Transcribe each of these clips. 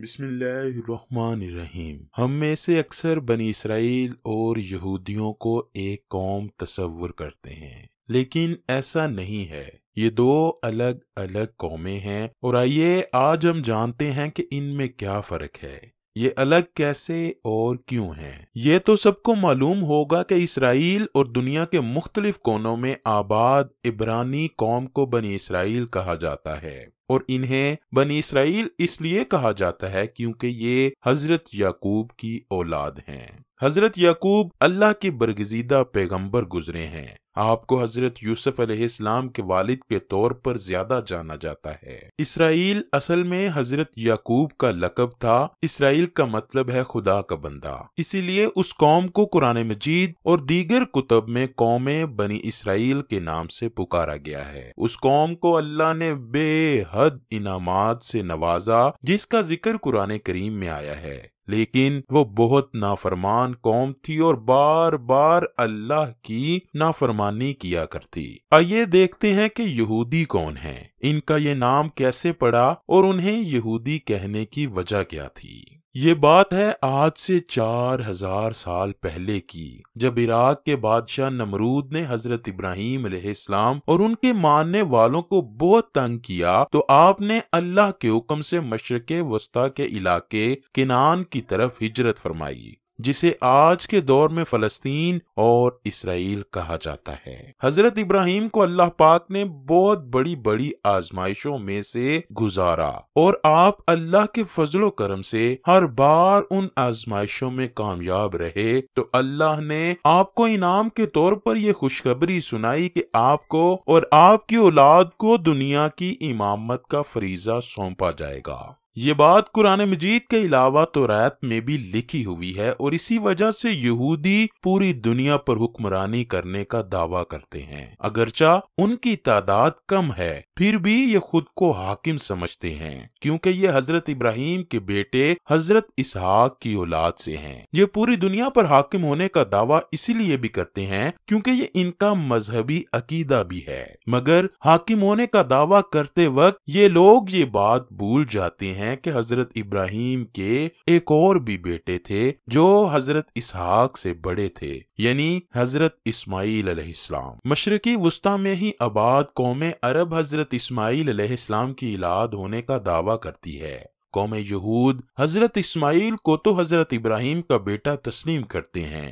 बिस्मिल्लाहिर्रहमानिर्रहीम हम में से अक्सर बनी इसराइल और यहूदियों को एक कौम तस्वर करते हैं लेकिन ऐसा नहीं है ये दो अलग अलग कौमें हैं और आइए आज हम जानते हैं कि इनमें क्या फर्क है ये अलग कैसे और क्यों हैं ये तो सबको मालूम होगा कि इसराइल और दुनिया के मुख्तलिफ कोनों में आबाद इब्रानी कौम को बनी इसराइल कहा जाता है और इन्हें बनी इसराइल इसलिए कहा जाता है क्योंकि ये हजरत याकूब की औलाद हैं हजरत याकूब अल्लाह के बरगजीदा पैगंबर गुजरे हैं आपको हजरत यूसुफ अलैहिस्सलाम के वालिद के तौर पर ज्यादा जाना जाता है इसराइल असल में हजरत याकूब का लकब था इसराइल का मतलब है खुदा का बंदा इसीलिए उस कौम को कुरान मजीद और दीगर कुतब में कौमे बनी इसराइल के नाम से पुकारा गया है उस कौम को अल्लाह ने बेहद इनाम से नवाजा जिसका जिक्र कुरान करीम में आया है लेकिन वो बहुत नाफरमान कौम थी और बार बार अल्लाह की नाफरमानी किया करती आइए देखते हैं कि यहूदी कौन है इनका ये नाम कैसे पड़ा और उन्हें यहूदी कहने की वजह क्या थी ये बात है आज से चार हजार साल पहले की जब इराक के बादशाह नमरूद ने हजरत इब्राहिम इस्लाम और उनके मानने वालों को बहुत तंग किया तो आपने अल्लाह के हुक्म से मशरक वस्ता के इलाके किनान की तरफ हिजरत फरमाई जिसे आज के दौर में फलस्तीन और इसराइल कहा जाता है हजरत इब्राहिम को अल्लाह पाक ने बहुत बड़ी बड़ी आजमाइशों में से गुजारा और आप अल्लाह के फजलो करम से हर बार उन आजमाइशों में कामयाब रहे तो अल्लाह ने आपको इनाम के तौर पर यह खुशखबरी सुनाई कि आपको और आपकी औलाद को दुनिया की इमामत का फरीजा सौंपा जाएगा ये बात कुरान मजीद के अलावा तो रायत में भी लिखी हुई है और इसी वजह से यहूदी पूरी दुनिया पर हुक्मरानी करने का दावा करते हैं अगरचा उनकी तादाद कम है फिर भी ये खुद को हाकिम समझते हैं क्योंकि ये हजरत इब्राहिम के बेटे हजरत इसहाक की औलाद से हैं। ये पूरी दुनिया पर हाकिम होने का दावा इसीलिए भी करते हैं क्योंकि ये इनका मजहबी अकीदा भी है मगर हाकिम होने का दावा करते वक्त ये लोग ये बात भूल जाते हैं हैं कि हजरत इब्राहिम के एक और भी बेटे थे जो हजरत इसहाक से बड़े थे यानी हजरत इस्माइल अलैहिस्सलाम मशरकी वस्ता में ही आबाद कौम अरब हजरत इस्माइल अलैहिस्सलाम की इलाद होने का दावा करती है कौम यहूद हजरत इस्माइल को तो हजरत इब्राहिम का बेटा तस्लीम करते हैं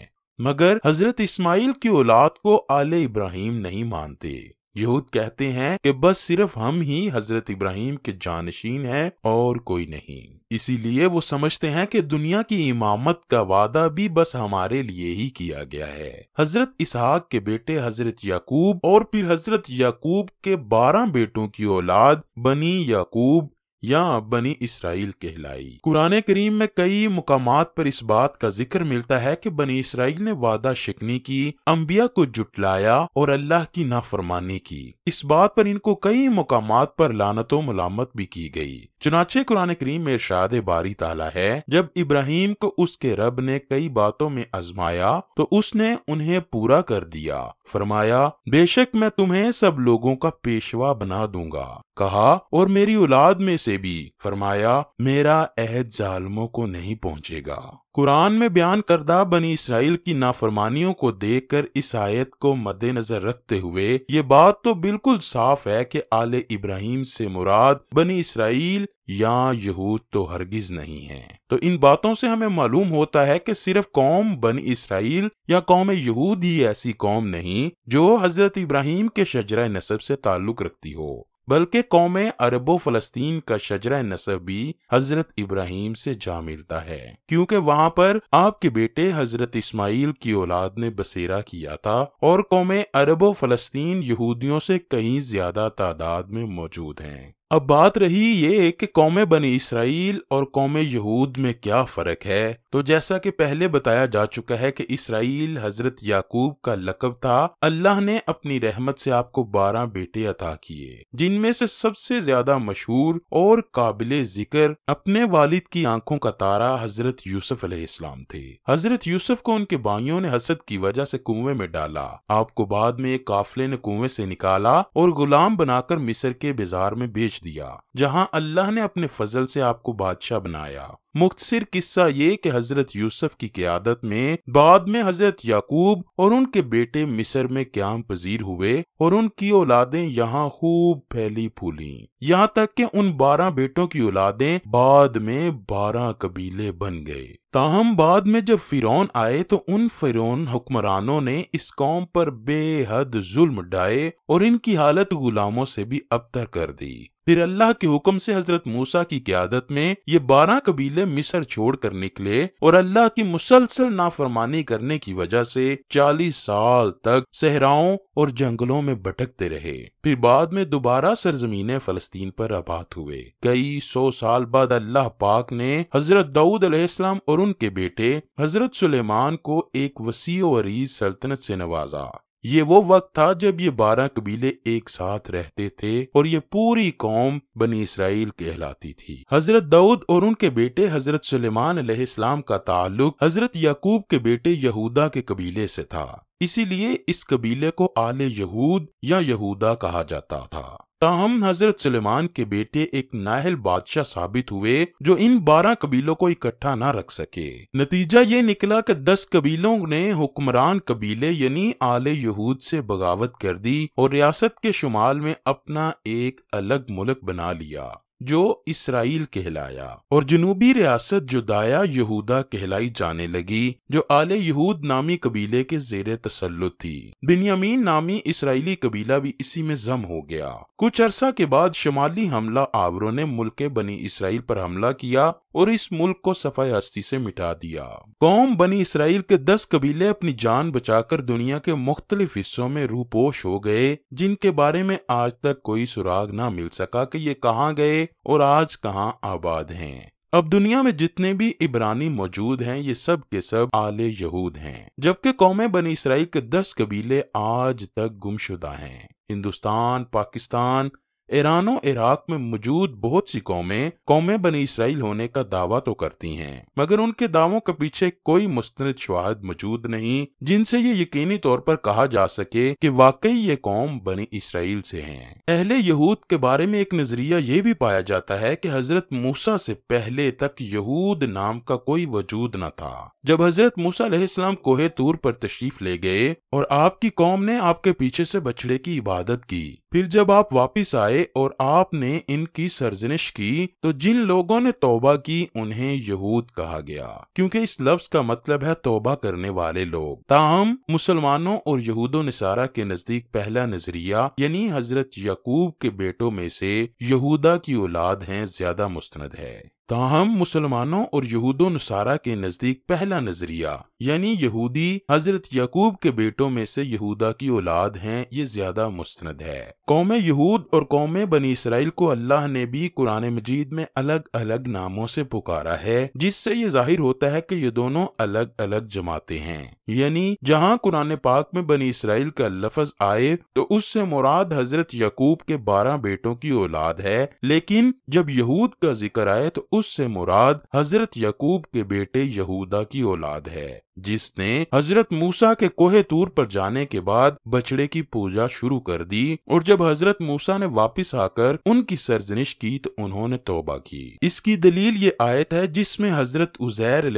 मगर हजरत इस्माइल की औलाद को आले इब्राहिम नहीं मानते यहूद कहते हैं कि बस सिर्फ हम ही हजरत इब्राहिम के जानशीन हैं और कोई नहीं इसीलिए वो समझते हैं कि दुनिया की इमामत का वादा भी बस हमारे लिए ही किया गया है हजरत इसहाक के बेटे हजरत याकूब और फिर हजरत याकूब के बारह बेटों की औलाद बनी याकूब या बनी इसराइल कहलाई कुरान करीम में कई मुकाम पर इस बात का जिक्र मिलता है कि बनी इसराइल ने वादा शिकनी की अम्बिया को जुटलाया और अल्लाह की नाफरमानी की इस बात पर इनको कई मुकाम पर लानत मलामत भी की गई चुनाचे कुरान करीम में इर्शाद बारी ताला है जब इब्राहिम को उसके रब ने कई बातों में आजमाया तो उसने उन्हें पूरा कर दिया फरमाया बेशक मैं तुम्हें सब लोगों का पेशवा बना दूंगा कहा और मेरी औलाद में से भी फरमाया मेरा अहद जालमों को नहीं पहुंचेगा कुरान में बयान करदा बनी इसराइल की नाफरमानियों को देख कर इस आयत को मद्देनजर रखते हुए ये बात तो बिल्कुल साफ है कि आले इब्राहिम से मुराद बनी इसराइल या यहूद तो हरगिज नहीं है तो इन बातों से हमें मालूम होता है कि सिर्फ कौम बन इसराइल या कौम यहूद ही ऐसी कौम नहीं जो हजरत इब्राहिम के शजरा नसब से ताल्लुक रखती हो बल्कि कौम अरबो फलस्तीन का शजरा नसब भी हजरत इब्राहिम से जा मिलता है क्योंकि वहाँ पर आपके बेटे हजरत इस्माइल की औलाद ने बसेरा किया था और कौम अरबो फलस्तीन यहूदियों से कहीं ज्यादा तादाद में मौजूद हैं अब बात रही ये कि कौमे बनी इसराइल और कौम यहूद में क्या फ़र्क है तो जैसा कि पहले बताया जा चुका है कि इसराइल हजरत याकूब का लकब था अल्लाह ने अपनी रहमत से आपको बारह बेटे अता किए जिनमें से सबसे ज्यादा मशहूर और काबिल जिक्र अपने वालिद की आंखों का तारा हजरत यूसुफ अलैहिस्सलाम थे हजरत यूसुफ को उनके भाइयों ने हसद की वजह से कुएं में डाला आपको बाद में एक काफिले ने कुएं से निकाला और गुलाम बनाकर मिस्र के बाजार में बेच दिया जहां अल्लाह ने अपने फजल से आपको बादशाह बनाया मुख्तर किस्सा ये कि हजरत यूसुफ की क्यादत में बाद में हजरत याकूब और उनके बेटे मिस्र में क्याम पजीर हुए और उनकी औलादें यहाँ खूब फैली फूली यहाँ तक कि उन बारह बेटों की औलादें बाद में बारह कबीले बन गए ताहम बाद में जब फिर आए तो उन फिर हुक्मरानों ने इस कौम पर बेहद जुल्म डाये और इनकी हालत गुलामों से भी अबतर कर दी फिर अल्लाह के हुक्म से हजरत मूसा की क्यादत में ये बारह कबीले मिसर मिस्र छोड़कर निकले और अल्लाह की मुसलसल नाफरमानी करने की वजह से चालीस साल तक सहराओं और जंगलों में भटकते रहे फिर बाद में दोबारा सरजमीन फलस्तीन पर आबाद हुए कई सौ साल बाद अल्लाह पाक ने हजरत दाऊद अलैहिस्सलाम और उनके बेटे हजरत सुलेमान को एक वसी और सल्तनत से नवाजा ये वो वक्त था जब ये बारह कबीले एक साथ रहते थे और ये पूरी कौम बनी इसराइल कहलाती थी हजरत दाऊद और उनके बेटे हजरत सलेमान अलैहिस्सलाम का ताल्लुक हजरत याकूब के बेटे यहूदा के कबीले से था इसीलिए इस कबीले को आले यहूद या यहूदा कहा जाता था ताहम हजरत सलेमान के बेटे एक नाहल बादशाह साबित हुए जो इन बारह कबीलों को इकट्ठा न रख सके नतीजा ये निकला कि दस कबीलों ने हुक्मरान कबीले यानी आले यहूद से बगावत कर दी और रियासत के शुमाल में अपना एक अलग मुल्क बना लिया जो इसराइल कहलाया और जनूबी रियासत जुदाया यहूदा कहलाई जाने लगी जो आले यहूद नामी कबीले के जेर तसलुत थी बिन्यामीन नामी इसराइली कबीला भी इसी में जम हो गया कुछ अरसा के बाद शुमाली हमला आवरों ने मुल्क बनी इसराइल पर हमला किया और इस मुल्क को सफाई हस्ती से मिटा दिया कौम बनी इसराइल के दस कबीले अपनी जान बचाकर दुनिया के मुख्तलिफ हिस्सों में रूपोश हो गए जिनके बारे में आज तक कोई सुराग ना मिल सका कि ये कहाँ गए और आज कहाँ आबाद हैं अब दुनिया में जितने भी इब्रानी मौजूद हैं ये सब के सब आले यहूद हैं जबकि कौम बनी इसराइल के दस कबीले आज तक गुमशुदा हैं हिंदुस्तान पाकिस्तान ईरान और इराक में मौजूद बहुत सी कौमें कौमें बनी इसराइल होने का दावा तो करती हैं, मगर उनके दावों के पीछे कोई मुस्तंद शवाहद मौजूद नहीं जिनसे ये यकीनी तौर पर कहा जा सके कि वाकई ये कौम बनी इसराइल से हैं। अहले यहूद के बारे में एक नजरिया ये भी पाया जाता है कि हजरत मूसा से पहले तक यहूद नाम का कोई वजूद न था जब हजरत मूसा इस्लाम कोहे तूर पर तशरीफ ले गए और आपकी कौम ने आपके पीछे से बछड़े की इबादत की फिर जब आप वापस आए और आपने इनकी सर्जनिश की तो जिन लोगों ने तोबा की उन्हें यहूद कहा गया क्योंकि इस लफ्ज का मतलब है तोबा करने वाले लोग ताहम मुसलमानों और यहूदो नसारा के नजदीक पहला नजरिया यानी हजरत यकूब के बेटों में से यहूदा की औलाद हैं ज्यादा मुस्ंद है ताहम मुसलमानों और यहूदो नसारा के नज़दीक पहला नज़रिया यानी यहूदी हजरत यकूब के बेटों में से यहूदा की औलाद हैं ये ज्यादा मुस्ंद है कौम यहूद और कौम बनी इसराइल को अल्लाह ने भी कुरान मजीद में अलग अलग नामों से पुकारा है जिससे ये जाहिर होता है की ये दोनों अलग अलग जमाते हैं यानी जहाँ कुरान पाक में बनी इसराइल का लफज आए तो उससे मुराद हजरत यकूब के बारह बेटों की औलाद है लेकिन जब यहूद का जिक्र आए तो उससे मुराद हजरत यकूब के बेटे यहूदा की औलाद है जिसने हजरत मूसा के कोहे तूर पर जाने के बाद बछड़े की पूजा शुरू कर दी और जब हजरत मूसा ने वापस आकर उनकी सरजनिश की तो उन्होंने तोबा की इसकी दलील ये आयत है जिसमें हजरत उजैर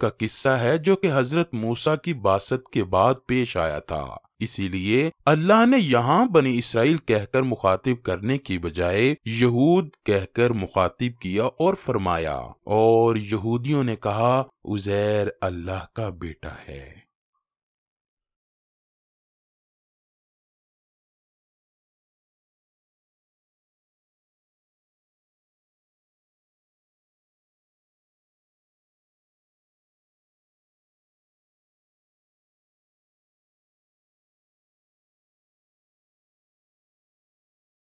का किस्सा है जो कि हजरत मूसा की बासत के बाद पेश आया था इसीलिए अल्लाह ने यहाँ बनी इसराइल कहकर मुखातिब करने की बजाय यहूद कहकर मुखातिब किया और फरमाया और यहूदियों ने कहा उजैर अल्लाह का बेटा है